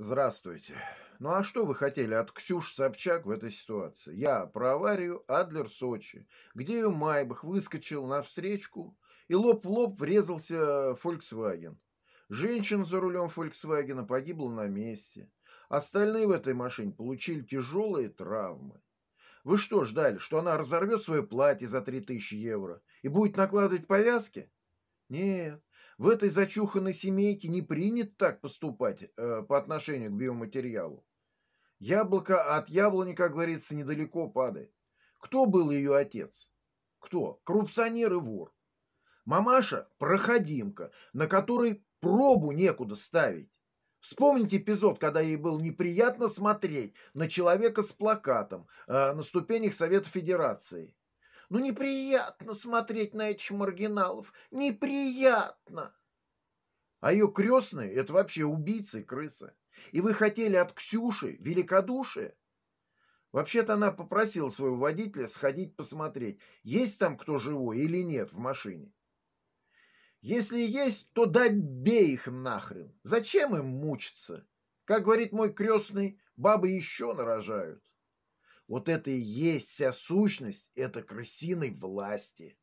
Здравствуйте. Ну а что вы хотели от Ксюш Собчак в этой ситуации? Я про аварию Адлер Сочи, где ее Майбах выскочил на встречку и лоб в лоб врезался Volkswagen. Женщина за рулем Volkswagen погибла на месте. Остальные в этой машине получили тяжелые травмы. Вы что ждали, что она разорвет свое платье за 3000 евро и будет накладывать повязки? Нет. В этой зачуханной семейке не принято так поступать э, по отношению к биоматериалу. Яблоко от яблони, как говорится, недалеко падает. Кто был ее отец? Кто? Коррупционер и вор. Мамаша – проходимка, на которой пробу некуда ставить. Вспомните эпизод, когда ей было неприятно смотреть на человека с плакатом э, на ступенях Совета Федерации. Ну неприятно смотреть на этих маргиналов. Неприятно. А ее крестные – это вообще убийцы и крысы. И вы хотели от Ксюши великодушия? Вообще-то она попросила своего водителя сходить посмотреть, есть там кто живой или нет в машине. Если есть, то добей их нахрен. Зачем им мучиться? Как говорит мой крестный, бабы еще нарожают. Вот это и есть вся сущность, это крысиной власти.